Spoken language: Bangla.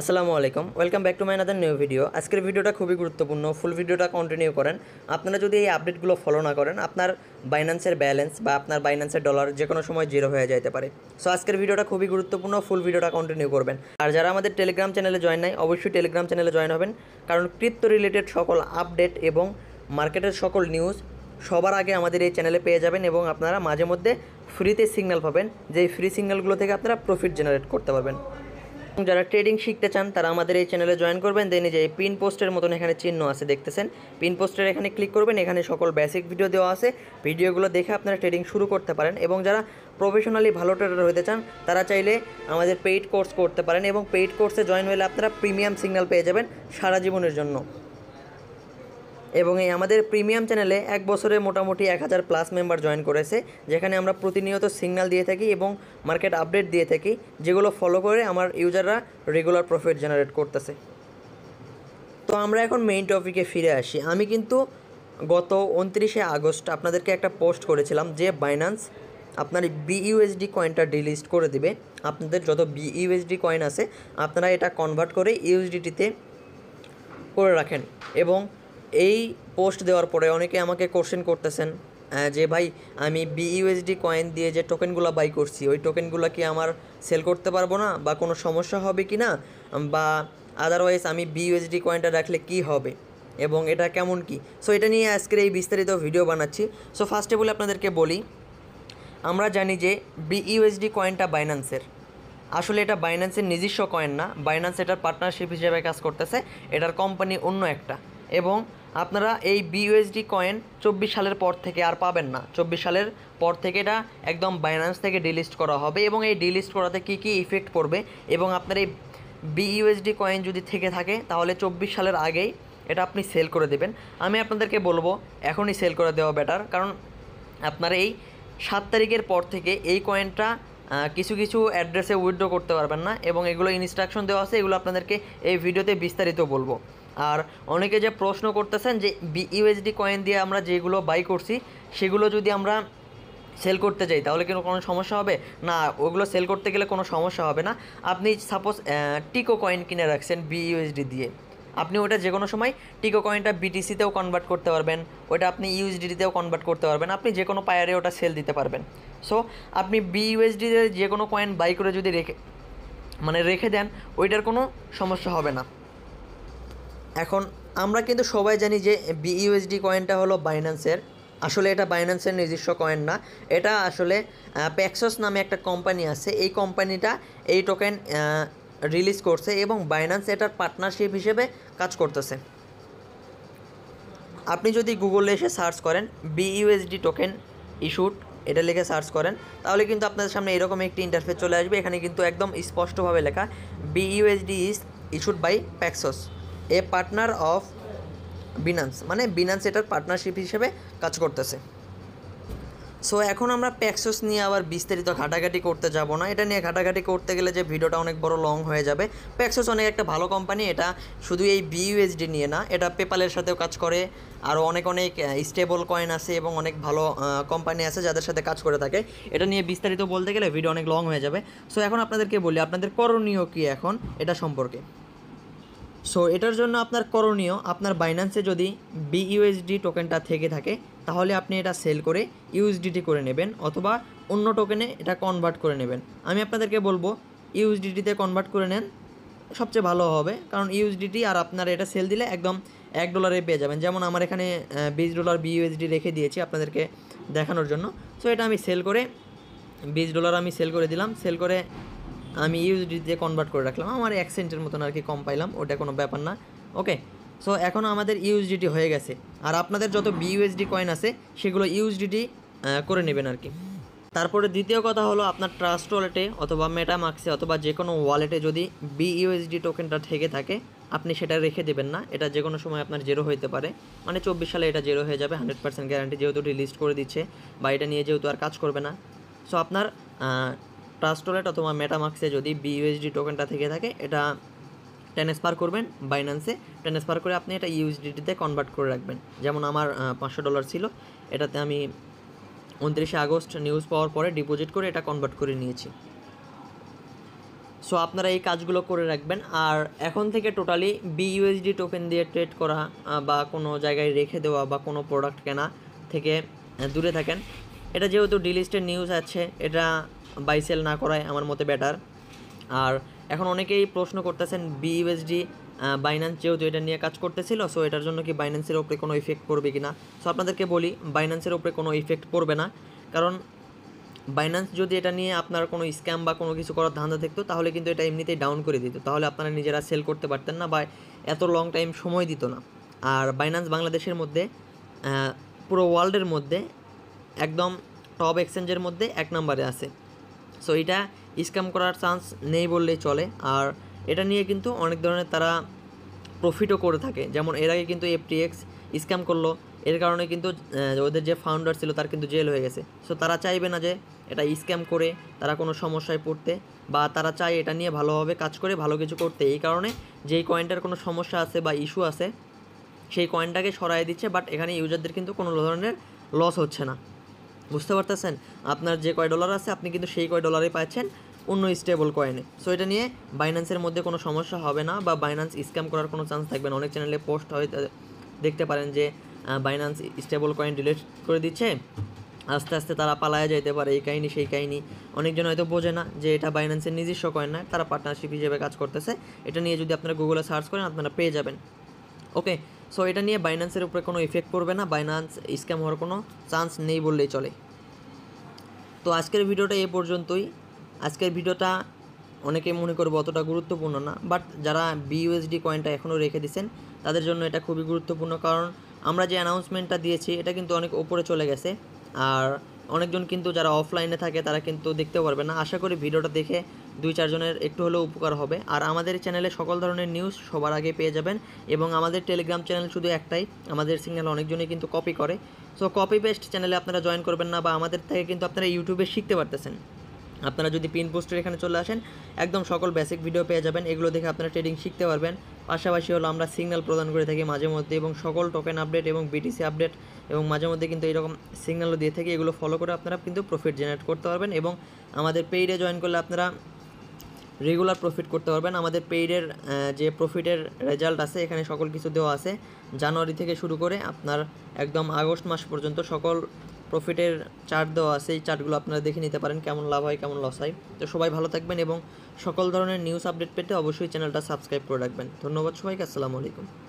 আসসালামু আলাইকুম welcome back to my other new video আজকের ভিডিওটা খুবই গুরুত্বপূর্ণ ফুল ভিডিওটা কন্টিনিউ করেন আপনারা যদি এই আপডেটগুলো ফলো না করেন আপনার বাইন্যান্সের ব্যালেন্স বা আপনার বাইন্যান্সের ডলার যে কোনো সময় জিরো হয়ে যেতে পারে সো আজকের ভিডিওটা খুবই গুরুত্বপূর্ণ ফুল ভিডিওটা কন্টিনিউ করবেন আর যারা আমাদের টেলিগ্রাম চ্যানেলে জয়েন নাই অবশ্যই টেলিগ্রাম চ্যানেলে জয়েন হবেন কারণ ক্রিপ্টো রিলেটেড সকল আপডেট এবং মার্কেটের সকল নিউজ সবার আগে আমাদের এই চ্যানেলে পেয়ে যাবেন এবং আপনারা মাঝে মধ্যে ফ্রিতে সিগন্যাল পাবেন যেই ফ্রি সিগন্যালগুলো থেকে আপনারা প্রফিট জেনারেট করতে পারবেন যারা ট্রেডিং শিখতে চান তারা আমাদের এই চ্যানেলে জয়েন করবেন দেন যে পিন পোস্টের মতন এখানে চিহ্ন আছে দেখতেছেন পিন পোস্টের এখানে ক্লিক করবেন এখানে সকল বেসিক ভিডিও দেওয়া আছে ভিডিওগুলো দেখে আপনারা ট্রেডিং শুরু করতে পারেন এবং যারা প্রফেশনালি ভালো ট্রেডার হতে চান তারা চাইলে আমাদের পেইড কোর্স করতে পারেন এবং পেইড কোর্সে জয়েন হলে আপনারা প্রিমিয়াম সিগন্যাল পেয়ে যাবেন সারা জীবনের জন্য এবং এই আমাদের প্রিমিয়াম চ্যানেলে এক বছরে মোটামুটি এক হাজার প্লাস মেম্বার জয়েন করেছে যেখানে আমরা প্রতিনিয়ত সিগন্যাল দিয়ে থাকি এবং মার্কেট আপডেট দিয়ে থাকি যেগুলো ফলো করে আমার ইউজাররা রেগুলার প্রফিট জেনারেট করতেছে তো আমরা এখন মেইন টপিকে ফিরে আসি আমি কিন্তু গত উনত্রিশে আগস্ট আপনাদেরকে একটা পোস্ট করেছিলাম যে বাইনান্স আপনার বিইউএসডি কয়েনটা ডিলিস্ট করে দিবে আপনাদের যত বিইউএসডি কয়েন আছে আপনারা এটা কনভার্ট করে ইউএসডিটিতে করে রাখেন এবং এই পোস্ট দেওয়ার পরে অনেকে আমাকে কোশ্চেন করতেছেন যে ভাই আমি বিইউএসডি কয়েন দিয়ে যে টোকেনগুলো বাই করছি ওই টোকেনগুলো কি আমার সেল করতে পারবো না বা কোনো সমস্যা হবে কি না বা আদারওয়াইজ আমি বিইউএসডি কয়েনটা রাখলে কি হবে এবং এটা কেমন কি সো এটা নিয়ে আজকের এই বিস্তারিত ভিডিও বানাচ্ছি সো ফার্স্টে বলে আপনাদেরকে বলি আমরা জানি যে বিইউএসডি কয়েনটা বাইন্যান্সের আসলে এটা বাইন্যান্সের নিজস্ব কয়েন না বাইন্যান্স এটার পার্টনারশিপ হিসেবে কাজ করতেছে এটার কোম্পানি অন্য একটা এবং আপনারা এই বিউএসডি কয়েন চব্বিশ সালের পর থেকে আর পাবেন না চব্বিশ সালের পর থেকে এটা একদম বাইন্যান্স থেকে ডিলিস্ট করা হবে এবং এই ডিলিস্ট করাতে কী কী ইফেক্ট পড়বে এবং আপনার এই বিইউএসডি কয়েন যদি থেকে থাকে তাহলে চব্বিশ সালের আগেই এটা আপনি সেল করে দেবেন আমি আপনাদেরকে বলবো এখনই সেল করে দেওয়া বেটার কারণ আপনার এই সাত তারিখের পর থেকে এই কয়েনটা কিছু কিছু অ্যাড্রেসে উইড্রো করতে পারবেন না এবং এগুলো ইনস্ট্রাকশন দেওয়া আছে এগুলো আপনাদেরকে এই ভিডিওতে বিস্তারিত বলবো আর অনেকে যে প্রশ্ন করতেছেন যে ইউএসডি কয়েন দিয়ে আমরা যেগুলো বাই করছি সেগুলো যদি আমরা সেল করতে চাই তাহলে কিন্তু কোনো সমস্যা হবে না ওগুলো সেল করতে গেলে কোনো সমস্যা হবে না আপনি সাপোজ টিকো কয়েন কিনে রাখছেন বিইউএসডি দিয়ে আপনি ওটা যে কোনো সময় টিকো কয়েনটা বিটিসিতেও কনভার্ট করতে পারবেন ওটা আপনি ইউএসডিতেও কনভার্ট করতে পারবেন আপনি যে কোনো পায়ারে ওটা সেল দিতে পারবেন সো আপনি বিইউএসডি যে কোনো কয়েন বাই করে যদি রেখে মানে রেখে দেন ওইটার কোনো সমস্যা হবে না এখন আমরা কিন্তু সবাই জানি যে বিইউএসডি কয়েনটা হলো বাইন্যান্সের আসলে এটা বাইন্যান্সের নিজস্ব কয়েন না এটা আসলে প্যাক্সস নামে একটা কোম্পানি আছে এই কোম্পানিটা এই টোকেন রিলিজ করছে এবং বাইন্যান্স এটার পার্টনারশিপ হিসেবে কাজ করতেছে আপনি যদি গুগলে এসে সার্চ করেন বিইউএসডি টোকেন ইস্যুড এটা লিখে সার্চ করেন তাহলে কিন্তু আপনাদের সামনে এরকম একটি ইন্টারফেস চলে আসবে এখানে কিন্তু একদম স্পষ্টভাবে লেখা BUSD is issued by Paxos a partner of Binance মানে বিনান্স এটার পার্টনারশিপ হিসেবে কাজ করতেছে সো এখন আমরা প্যাক্সোস নিয়ে আবার বিস্তারিত ঘাটাঘাটি করতে যাব না এটা নিয়ে ঘাটাঘাটি করতে গেলে যে ভিডিওটা অনেক বড় লং হয়ে যাবে প্যাক্সোস অনেক একটা ভালো কোম্পানি এটা শুধু এই বিইউএসডি নিয়ে না এটা পেপালের সাথেও কাজ করে আরও অনেক অনেক স্টেবল কয়েন আছে এবং অনেক ভালো কোম্পানি আছে যাদের সাথে কাজ করে থাকে এটা নিয়ে বিস্তারিত বলতে গেলে ভিডিও অনেক লং হয়ে যাবে সো এখন আপনাদেরকে বলি আপনাদের করণীয় কী এখন এটা সম্পর্কে সো এটার জন্য আপনার করণীয় আপনার বাইন্যান্সে যদি বিইউএসডি টোকেনটা থেকে থাকে তাহলে আপনি এটা সেল করে ইউএসডিটি করে নেবেন অথবা অন্য টোকেনে এটা কনভার্ট করে নেবেন আমি আপনাদেরকে বলবো ইউএসডিটিতে কনভার্ট করে নেন সবচেয়ে ভালো হবে কারণ ইউএসডিটি আর আপনারা এটা সেল দিলে একদম এক ডলারে পেয়ে যাবেন যেমন আমার এখানে বিশ ডলার বিইউএসডি রেখে দিয়েছি আপনাদেরকে দেখানোর জন্য সো এটা আমি সেল করে বিশ ডলার আমি সেল করে দিলাম সেল করে আমি ইউএসডি দিয়ে কনভার্ট করে রাখলাম আমার অ্যাক্সেন্টের মতন আর কি কম পাইলাম ওটা কোনো ব্যাপার না ওকে সো এখনও আমাদের ইউএসডিটি হয়ে গেছে আর আপনাদের যত বিউএসডি কয়েন আছে সেগুলো ইউএসডিটি করে নেবেন আর কি তারপরে দ্বিতীয় কথা হলো আপনার ট্রাস্ট ওয়ালেটে অথবা মেটামাক্সে অথবা যে কোনো ওয়ালেটে যদি বিইউএসডি টোকেনটা থেকে থাকে আপনি সেটা রেখে দেবেন না এটা যে কোনো সময় আপনার জেরো হইতে পারে মানে চব্বিশ সালে এটা জেরো হয়ে যাবে হান্ড্রেড পার্সেন্ট গ্যারান্টি যেহেতু লিস্ট করে দিচ্ছে বা এটা নিয়ে যেহেতু আর কাজ করবে না সো আপনার ট্রাস্ট ওয়ালেট অথবা মেটামাক্সে যদি বিইউএসডি টোকেনটা থেকে থাকে এটা ট্রান্সফার করবেন বাইন্যান্সে ট্রান্সফার করে আপনি এটা ইউএসডিটিতে কনভার্ট করে রাখবেন যেমন আমার পাঁচশো ডলার ছিল এটাতে আমি উনত্রিশে আগস্ট নিউজ পাওয়ার পরে ডিপোজিট করে এটা কনভার্ট করে নিয়েছি সো আপনারা এই কাজগুলো করে রাখবেন আর এখন থেকে টোটালি বিইউএসডি টোকেন দিয়ে ট্রেড করা বা কোনো জায়গায় রেখে দেওয়া বা কোনো প্রোডাক্ট কেনা থেকে দূরে থাকেন এটা যেহেতু ডিলিস্টের নিউজ আছে এটা বাই সেল না করাই আমার মতে বেটার আর এখন অনেকেই প্রশ্ন করতেছেন বিইউএসডি বাইন্যান্স যেহেতু এটা নিয়ে কাজ করতেছিল সো এটার জন্য কি বাইন্যান্সের ওপরে কোনো ইফেক্ট পড়বে কি না সো আপনাদেরকে বলি বাইন্যান্সের ওপরে কোনো ইফেক্ট পড়বে না কারণ বাইন্যান্স যদি এটা নিয়ে আপনার কোনো স্ক্যাম বা কোনো কিছু করার ধান্দা থাকতো তাহলে কিন্তু এটা এমনিতেই ডাউন করে দিত তাহলে আপনারা নিজেরা সেল করতে পারতেন না বা এত লং টাইম সময় দিত না আর বাইন্যান্স বাংলাদেশের মধ্যে পুরো ওয়ার্ল্ডের মধ্যে একদম টপ এক্সচেঞ্জের মধ্যে এক নম্বরে আছে সো এটা স্ক্যাম করার চান্স নেই বললেই চলে আর এটা নিয়ে কিন্তু অনেক ধরনের তারা প্রফিটও করে থাকে যেমন এর আগে কিন্তু এফটিএক্স স্ক্যাম করলো এর কারণে কিন্তু ওদের যে ফাউন্ডার ছিল তার কিন্তু জেল হয়ে গেছে সো তারা চাইবে না যে এটা স্ক্যাম করে তারা কোনো সমস্যায় পড়তে বা তারা চায় এটা নিয়ে ভালোভাবে কাজ করে ভালো কিছু করতে এই কারণে যেই কয়েনটার কোনো সমস্যা আছে বা ইস্যু আছে সেই কয়েনটাকে সরাই দিচ্ছে বাট এখানে ইউজারদের কিন্তু কোনো ধরনের লস হচ্ছে না বুঝতে পারতেছেন আপনার যে কয় ডলার আছে আপনি কিন্তু সেই কয় ডলারে পাচ্ছেন অন্য স্টেবল কয়েনে সো এটা নিয়ে বাইন্যান্সের মধ্যে কোনো সমস্যা হবে না বা বাইন্যান্স স্ক্যাম করার কোনো চান্স থাকবে না অনেক চ্যানেলে পোস্ট হয় দেখতে পারেন যে বাইন্যান্স স্টেবল কয়েন ডিলেট করে দিচ্ছে আস্তে আস্তে তারা পালায় যাইতে পারে এই কাহিনি সেই কাহিনি অনেকজন হয়তো বোঝে না যে এটা বাইন্যান্সের নিজস্ব কয়েন না তারা পার্টনারশিপ হিসেবে কাজ করতেছে এটা নিয়ে যদি আপনারা গুগলে সার্চ করেন আপনারা পেয়ে যাবেন ওকে সো এটা নিয়ে বাইন্যান্সের উপরে কোনো ইফেক্ট পড়বে না বাইন্যান্স স্ক্যাম হওয়ার কোনো চান্স নেই বললেই চলে তো আজকের ভিডিওটা এ পর্যন্তই আজকের ভিডিওটা অনেকে মনে করবো অতটা গুরুত্বপূর্ণ না বাট যারা বিইউএসডি কয়েনটা এখনও রেখে দিয়েছেন তাদের জন্য এটা খুবই গুরুত্বপূর্ণ কারণ আমরা যে অ্যানাউন্সমেন্টটা দিয়েছি এটা কিন্তু অনেক ওপরে চলে গেছে আর অনেকজন কিন্তু যারা অফলাইনে থাকে তারা কিন্তু দেখতে পারবে না আশা করি ভিডিওটা দেখে দুই চারজনের একটু হলেও উপকার হবে আর আমাদের চ্যানেলে সকল ধরনের নিউজ সবার আগে পেয়ে যাবেন এবং আমাদের টেলিগ্রাম চ্যানেল শুধু একটাই আমাদের সিগন্যাল অনেকজনই কিন্তু কপি করে সো কপি পেস্ট চ্যানেলে আপনারা জয়েন করবেন না বা আমাদের থেকে কিন্তু আপনারা ইউটিউবে শিখতে পারতেছেন আপনারা যদি পিন পোস্টের এখানে চলে আসেন একদম সকল বেসিক ভিডিও পেয়ে যাবেন এগুলো দেখে আপনারা ট্রেডিং শিখতে পারবেন পাশাপাশি হলো আমরা সিগন্যাল প্রদান করে থাকি মাঝে মধ্যে এবং সকল টোকেন আপডেট এবং বিটিসি আপডেট এবং মাঝে মধ্যে কিন্তু এরকম সিগন্যালও দিয়ে থাকি এগুলো ফলো করে আপনারা কিন্তু প্রফিট জেনারেট করতে পারবেন এবং আমাদের পেইডে জয়েন করলে আপনারা রেগুলার প্রফিট করতে পারবেন আমাদের পেইডের যে প্রফিটের রেজাল্ট আছে এখানে সকল কিছু দেওয়া আছে জানুয়ারি থেকে শুরু করে আপনার একদম আগস্ট মাস পর্যন্ত সকল প্রফিটের চার্ট দেওয়া আছে এই চার্টগুলো আপনারা দেখে নিতে পারেন কেমন লাভ হয় কেমন লস হয় তো সবাই ভালো থাকবেন এবং সকল ধরনের নিউজ আপডেট পেতে অবশ্যই চ্যানেলটা সাবস্ক্রাইব করে রাখবেন ধন্যবাদ সবাইকে আসসালামু আলাইকুম